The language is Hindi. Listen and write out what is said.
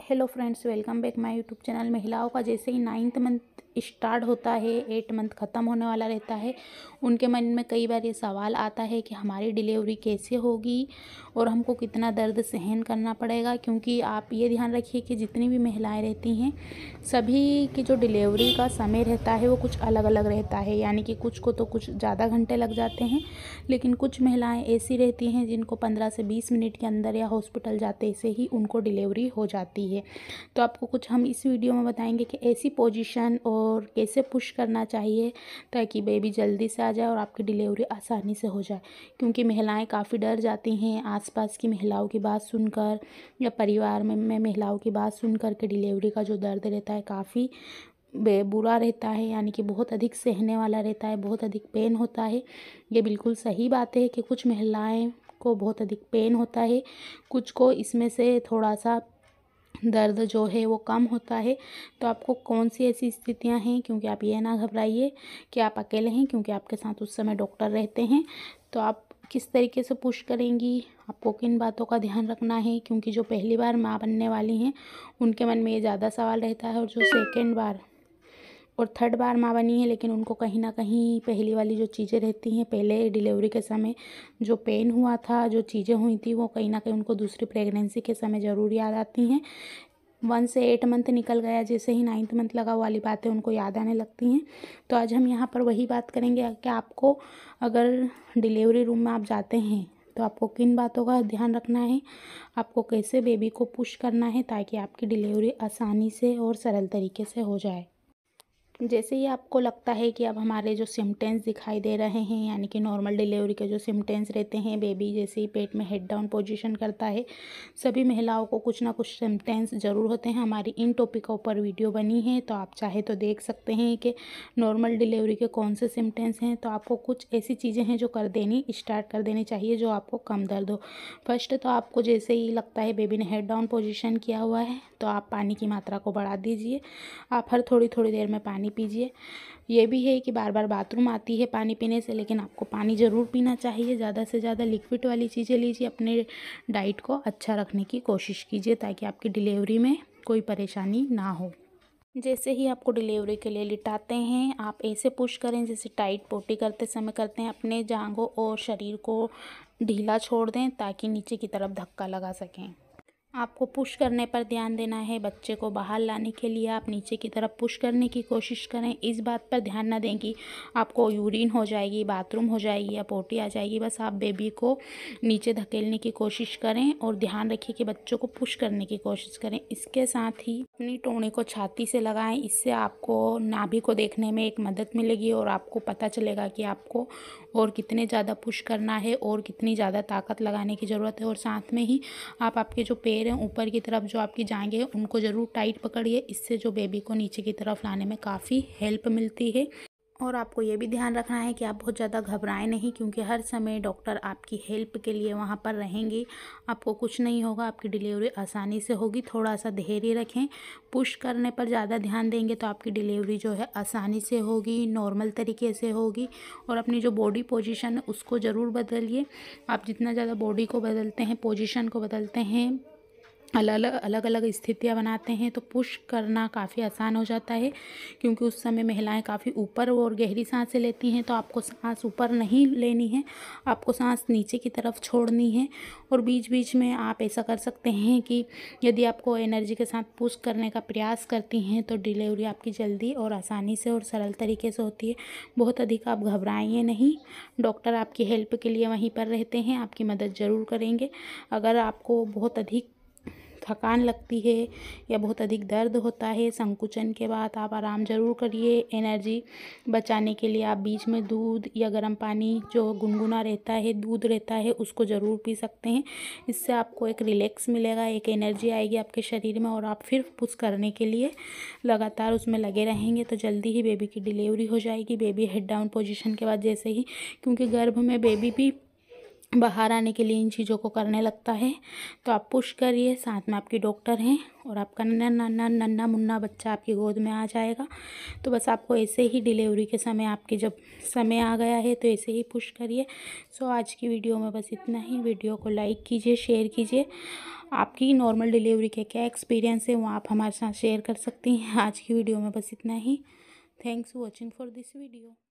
hello friends welcome back my YouTube channel महिलाओं का जैसे ही नाइन्थ मंथ स्टार्ट होता है एट मंथ ख़त्म होने वाला रहता है उनके मन में कई बार ये सवाल आता है कि हमारी डिलीवरी कैसे होगी और हमको कितना दर्द सहन करना पड़ेगा क्योंकि आप ये ध्यान रखिए कि जितनी भी महिलाएं रहती हैं सभी की जो डिलीवरी का समय रहता है वो कुछ अलग अलग रहता है यानी कि कुछ को तो कुछ ज़्यादा घंटे लग जाते हैं लेकिन कुछ महिलाएँ ऐसी रहती हैं जिनको पंद्रह से बीस मिनट के अंदर या हॉस्पिटल जाते से ही उनको डिलीवरी हो जाती है तो आपको कुछ हम इस वीडियो में बताएँगे कि ऐसी पोजिशन और और कैसे पुश करना चाहिए ताकि बेबी जल्दी से आ जाए और आपकी डिलीवरी आसानी से हो जाए क्योंकि महिलाएं काफ़ी डर जाती हैं आसपास की महिलाओं की बात सुनकर या परिवार में मैं महिलाओं की बात सुनकर के डिलीवरी का जो दर्द रहता है काफ़ी बुरा रहता है यानी कि बहुत अधिक सहने वाला रहता है बहुत अधिक पेन होता है ये बिल्कुल सही बात है कि कुछ महिलाएं को बहुत अधिक पेन होता है कुछ को इसमें से थोड़ा सा दर्द जो है वो कम होता है तो आपको कौन सी ऐसी स्थितियां हैं क्योंकि आप ये ना घबराइए कि आप अकेले हैं क्योंकि आपके साथ उस समय डॉक्टर रहते हैं तो आप किस तरीके से पुश करेंगी आपको किन बातों का ध्यान रखना है क्योंकि जो पहली बार माँ बनने वाली हैं उनके मन में ये ज़्यादा सवाल रहता है और जो सेकेंड बार और थर्ड बार माँ बनी है लेकिन उनको कहीं ना कहीं पहली वाली जो चीज़ें रहती हैं पहले डिलीवरी के समय जो पेन हुआ था जो चीज़ें हुई थी वो कहीं ना कहीं उनको दूसरी प्रेगनेंसी के समय ज़रूर याद आती हैं वन से एट मंथ निकल गया जैसे ही नाइन्थ मंथ लगा वाली बातें उनको याद आने लगती हैं तो आज हम यहाँ पर वही बात करेंगे कि आपको अगर डिलीवरी रूम में आप जाते हैं तो आपको किन बातों का ध्यान रखना है आपको कैसे बेबी को पुश करना है ताकि आपकी डिलीवरी आसानी से और सरल तरीके से हो जाए जैसे ही आपको लगता है कि अब हमारे जो सिम्टेंस दिखाई दे रहे हैं यानी कि नॉर्मल डिलीवरी के जो सिम्टेंस रहते हैं बेबी जैसे ही पेट में हेड डाउन पोजीशन करता है सभी महिलाओं को कुछ ना कुछ सिम्टेंस ज़रूर होते हैं हमारी इन टॉपिक ऊपर वीडियो बनी है तो आप चाहे तो देख सकते हैं कि नॉर्मल डिलीवरी के कौन से सिम्टेंस हैं तो आपको कुछ ऐसी चीज़ें हैं जो कर देनी स्टार्ट कर देनी चाहिए जो आपको कम दर्द हो फर्स्ट तो आपको जैसे ही लगता है बेबी ने हेड डाउन पोजिशन किया हुआ है तो आप पानी की मात्रा को बढ़ा दीजिए आप हर थोड़ी थोड़ी देर में पानी पीजिए यह भी है कि बार बार बाथरूम आती है पानी पीने से लेकिन आपको पानी ज़रूर पीना चाहिए ज़्यादा से ज़्यादा लिक्विड वाली चीज़ें लीजिए अपने डाइट को अच्छा रखने की कोशिश कीजिए ताकि आपकी डिलीवरी में कोई परेशानी ना हो जैसे ही आपको डिलीवरी के लिए लिटाते हैं आप ऐसे पुश करें जैसे टाइट पोटी करते समय करते हैं अपने जांघों और शरीर को ढीला छोड़ दें ताकि नीचे की तरफ धक्का लगा सकें आपको पुश करने पर ध्यान देना है बच्चे को बाहर लाने के लिए आप नीचे की तरफ पुश करने की कोशिश करें इस बात पर ध्यान ना दें कि आपको यूरिन हो जाएगी बाथरूम हो जाएगी या पोटी आ जाएगी बस आप बेबी को नीचे धकेलने की कोशिश करें और ध्यान रखिए कि बच्चों को पुश करने की कोशिश करें इसके साथ ही अपनी टोने को छाती से लगाएं इससे आपको नाभि को देखने में एक मदद मिलेगी और आपको पता चलेगा कि आपको और कितने ज़्यादा पुश करना है और कितनी ज़्यादा ताकत लगाने की ज़रूरत है और साथ में ही आप आपके जो पेड़ घेर हैं ऊपर की तरफ जो आपकी जाएंगे उनको ज़रूर टाइट पकड़िए इससे जो बेबी को नीचे की तरफ लाने में काफ़ी हेल्प मिलती है और आपको ये भी ध्यान रखना है कि आप बहुत ज़्यादा घबराएं नहीं क्योंकि हर समय डॉक्टर आपकी हेल्प के लिए वहाँ पर रहेंगे आपको कुछ नहीं होगा आपकी डिलीवरी आसानी से होगी थोड़ा सा धैर्य रखें पुश करने पर ज़्यादा ध्यान देंगे तो आपकी डिलीवरी जो है आसानी से होगी नॉर्मल तरीके से होगी और अपनी जो बॉडी पोजिशन है उसको ज़रूर बदलिए आप जितना ज़्यादा बॉडी को बदलते हैं पोजिशन को बदलते हैं अलग अलग अलग स्थितियाँ बनाते हैं तो पुश करना काफ़ी आसान हो जाता है क्योंकि उस समय महिलाएं काफ़ी ऊपर और गहरी सांसें लेती हैं तो आपको सांस ऊपर नहीं लेनी है आपको सांस नीचे की तरफ छोड़नी है और बीच बीच में आप ऐसा कर सकते हैं कि यदि आपको एनर्जी के साथ पुश करने का प्रयास करती हैं तो डिलीवरी आपकी जल्दी और आसानी से और सरल तरीके से होती है बहुत अधिक आप घबराइए नहीं डॉक्टर आपकी हेल्प के लिए वहीं पर रहते हैं आपकी मदद ज़रूर करेंगे अगर आपको बहुत अधिक थकान लगती है या बहुत अधिक दर्द होता है संकुचन के बाद आप आराम ज़रूर करिए एनर्जी बचाने के लिए आप बीच में दूध या गर्म पानी जो गुनगुना रहता है दूध रहता है उसको ज़रूर पी सकते हैं इससे आपको एक रिलैक्स मिलेगा एक एनर्जी आएगी आपके शरीर में और आप फिर पुश करने के लिए लगातार उसमें लगे रहेंगे तो जल्दी ही बेबी की डिलीवरी हो जाएगी बेबी हेड डाउन पोजिशन के बाद जैसे ही क्योंकि गर्भ में बेबी भी बाहर आने के लिए इन चीज़ों को करने लगता है तो आप पुश करिए साथ में आपकी डॉक्टर हैं और आपका नन्ना नन्ना नन्ना मुन्ना बच्चा आपकी गोद में आ जाएगा तो बस आपको ऐसे ही डिलीवरी के समय आपके जब समय आ गया है तो ऐसे ही पुश करिए सो आज की वीडियो में बस इतना ही वीडियो को लाइक कीजिए शेयर कीजिए आपकी नॉर्मल डिलीवरी के क्या एक्सपीरियंस है वो आप हमारे साथ शेयर कर सकती हैं आज की वीडियो में बस इतना ही thanks watching for this video